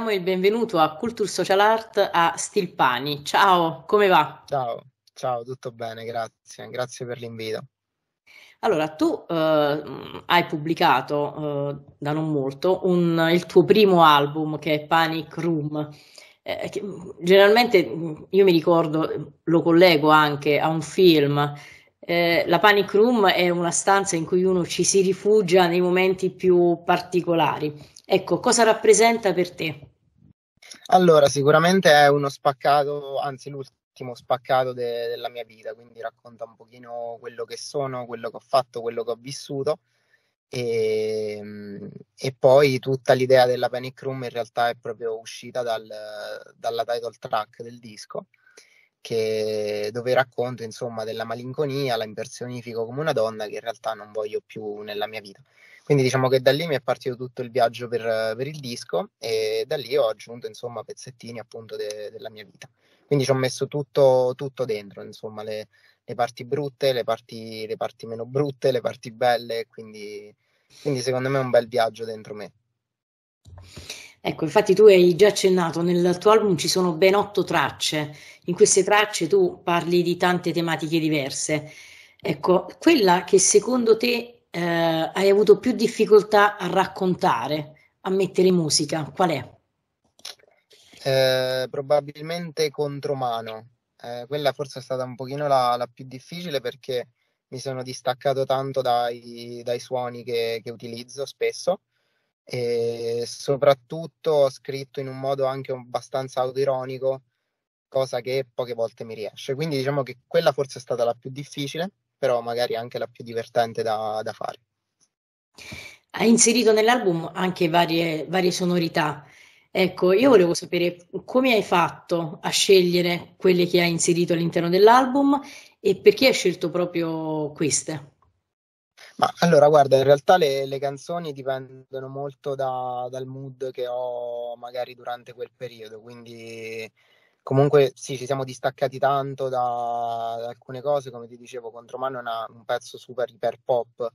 diamo il benvenuto a Culture Social Art a Stilpani. Ciao, come va? Ciao, ciao, tutto bene, grazie, grazie per l'invito. Allora, tu eh, hai pubblicato eh, da non molto un, il tuo primo album che è Panic Room. Eh, generalmente mm, io mi ricordo, lo collego anche a un film. Eh, la Panic Room è una stanza in cui uno ci si rifugia nei momenti più particolari. Ecco, cosa rappresenta per te? Allora, sicuramente è uno spaccato, anzi l'ultimo spaccato de- della mia vita, quindi racconta un pochino quello che sono, quello che ho fatto, quello che ho vissuto. E, ehm, e, poi tutta l'idea della Panic Room in realtà è proprio uscita dal, dalla title track del disco che, dove racconto insomma della malinconia, la impersonifico come una donna che in realtà non voglio più nella mia vita quindi diciamo che da lì mi è partito tutto il viaggio per, per il disco e da lì ho aggiunto insomma pezzettini appunto de, della mia vita. Quindi ci ho messo tutto, tutto dentro, insomma le, le parti brutte, le parti, le parti, meno brutte, le parti belle, quindi, quindi secondo me è un bel viaggio dentro me. Ecco, infatti tu hai già accennato, nel tuo album ci sono ben otto tracce, in queste tracce tu parli di tante tematiche diverse. Ecco, quella che secondo te eh, hai avuto più difficoltà a raccontare, a mettere in musica? Qual è? Eh, probabilmente Contromano. Eh, quella forse è stata un pochino la, la, più difficile perché mi sono distaccato tanto dai, dai suoni che, che, utilizzo spesso e soprattutto ho scritto in un modo anche abbastanza autoironico, cosa che poche volte mi riesce. Quindi diciamo che quella forse è stata la più difficile però magari anche la più divertente da, da fare. Hai inserito nell'album anche varie, varie sonorità. Ecco, io volevo sapere come hai fatto a scegliere quelle che hai inserito all'interno dell'album e perché hai scelto proprio queste. Ma allora, guarda, in realtà le, le canzoni dipendono molto da, dal mood che ho magari durante quel periodo, quindi comunque sì, ci siamo distaccati tanto da, da alcune cose, come ti dicevo, Contromano è una, un pezzo super iper pop,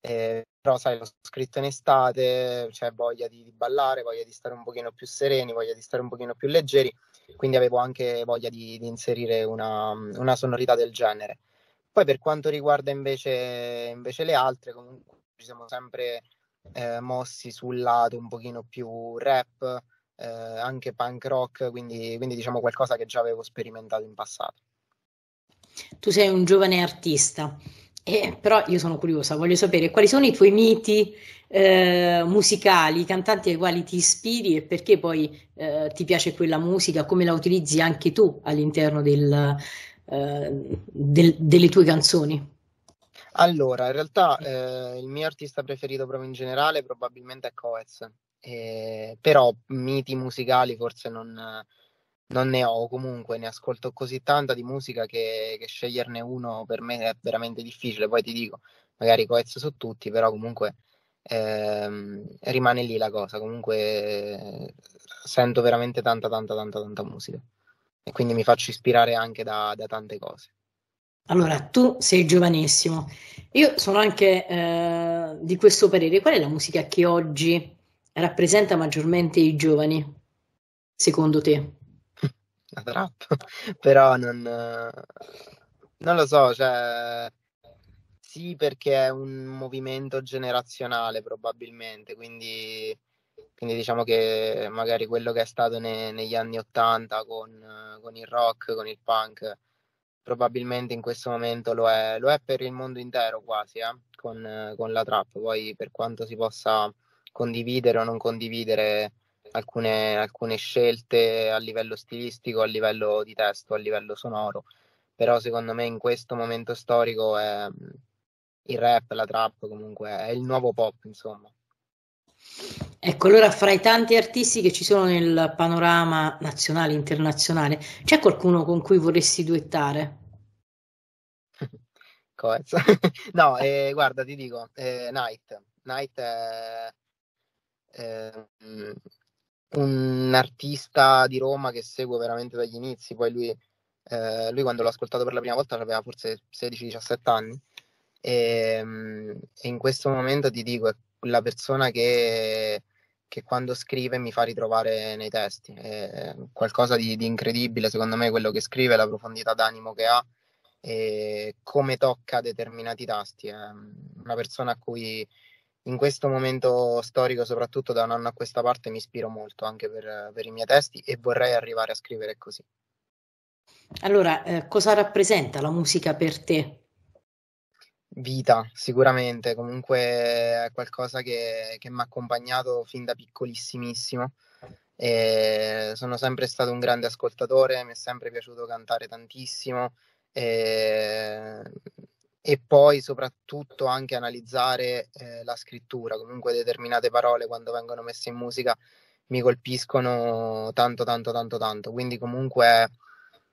eh, però sai, l'ho scritto in estate, c'è cioè voglia di, di, ballare, voglia di stare un pochino più sereni, voglia di stare un pochino più leggeri, quindi avevo anche voglia di, di inserire una, una, sonorità del genere. Poi per quanto riguarda invece, invece le altre, comunque ci siamo sempre eh, mossi sul lato un pochino più rap, eh, anche punk rock, quindi, quindi diciamo qualcosa che già avevo sperimentato in passato. Tu sei un giovane artista, eh, però io sono curiosa, voglio sapere quali sono i tuoi miti eh, musicali, i cantanti ai quali ti ispiri e perché poi eh, ti piace quella musica, come la utilizzi anche tu all'interno del, eh, del, delle tue canzoni. Allora, in realtà eh, il mio artista preferito proprio in generale probabilmente è Coez, eh, però miti musicali forse non, non, ne ho comunque, ne ascolto così tanta di musica che, che, sceglierne uno per me è veramente difficile, poi ti dico, magari coezzo su tutti, però comunque eh, rimane lì la cosa, comunque eh, sento veramente tanta, tanta, tanta, tanta musica e quindi mi faccio ispirare anche da, da tante cose. Allora, tu sei giovanissimo, io sono anche eh, di questo parere. Qual è la musica che oggi rappresenta maggiormente i giovani, secondo te? La trap, però non, non lo so, cioè, sì perché è un movimento generazionale probabilmente, quindi, quindi diciamo che magari quello che è stato ne, negli anni 80 con, con, il rock, con il punk, probabilmente in questo momento lo è, lo è per il mondo intero quasi, eh? con, con la trap, poi per quanto si possa condividere o non condividere alcune, alcune scelte a livello stilistico, a livello di testo, a livello sonoro, però secondo me in questo momento storico è, il rap, la trap comunque, è il nuovo pop insomma. Ecco, allora fra i tanti artisti che ci sono nel panorama nazionale internazionale, c'è qualcuno con cui vorresti duettare? no, eh, guarda, ti dico, eh, Night. Night è eh, un artista di Roma che seguo veramente dagli inizi, poi lui, eh, lui quando l'ho ascoltato per la prima volta aveva forse 16-17 anni e, ehm, e, in questo momento ti dico è la persona che, che quando scrive mi fa ritrovare nei testi, è qualcosa di, di incredibile secondo me quello che scrive, la profondità d'animo che ha e come tocca determinati tasti, è una persona a cui in questo momento storico, soprattutto da un anno a questa parte, mi ispiro molto anche per, per i miei testi e vorrei arrivare a scrivere così. Allora, eh, cosa rappresenta la musica per te? Vita, sicuramente, comunque è qualcosa che, che mi ha accompagnato fin da piccolissimissimo. E sono sempre stato un grande ascoltatore, mi è sempre piaciuto cantare tantissimo. E e poi soprattutto anche analizzare eh, la scrittura, comunque determinate parole quando vengono messe in musica mi colpiscono tanto tanto tanto tanto, quindi comunque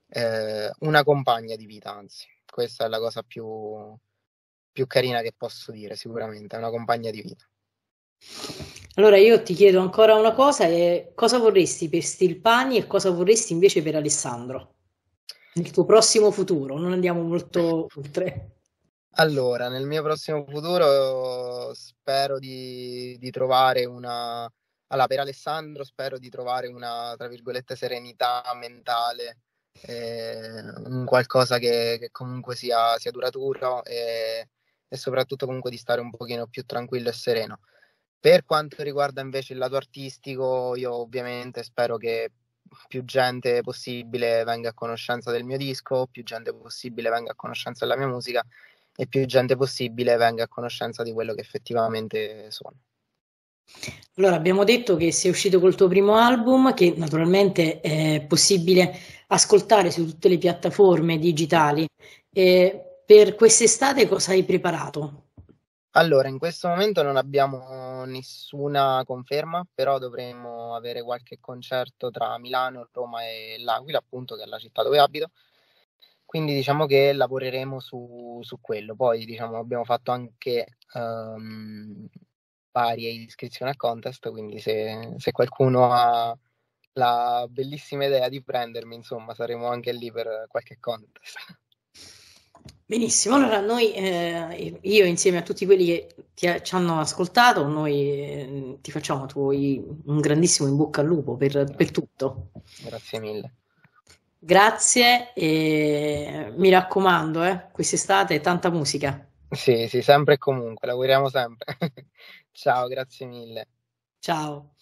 eh, una compagna di vita, anzi, questa è la cosa più, più carina che posso dire sicuramente, è una compagna di vita. Allora io ti chiedo ancora una cosa, eh, cosa vorresti per Stilpani e cosa vorresti invece per Alessandro? Nel tuo prossimo futuro, non andiamo molto oltre. Allora, nel mio prossimo futuro spero di, di trovare una... Allora, per Alessandro spero di trovare una, tra virgolette, serenità mentale, eh, un qualcosa che, che comunque sia, sia duraturo e, e, soprattutto comunque di stare un pochino più tranquillo e sereno. Per quanto riguarda invece il lato artistico, io ovviamente spero che più gente possibile venga a conoscenza del mio disco, più gente possibile venga a conoscenza della mia musica e più gente possibile venga a conoscenza di quello che effettivamente sono. Allora, abbiamo detto che sei uscito col tuo primo album, che naturalmente è possibile ascoltare su tutte le piattaforme digitali. E per quest'estate cosa hai preparato? Allora, in questo momento non abbiamo nessuna conferma, però dovremmo avere qualche concerto tra Milano, Roma e L'Aquila, appunto, che è la città dove abito, quindi diciamo che lavoreremo su, su quello. Poi diciamo, abbiamo fatto anche um, varie iscrizioni a contest, quindi se, se qualcuno ha la bellissima idea di prendermi, insomma, saremo anche lì per qualche contest. Benissimo, allora noi, eh, io insieme a tutti quelli che ti, ci hanno ascoltato, noi eh, ti facciamo tuoi, un grandissimo in bocca al lupo per, per tutto. Grazie mille. Grazie e mi raccomando, eh, quest'estate tanta musica. Sì, sì, sempre e comunque, lavoriamo sempre. Ciao, grazie mille. Ciao.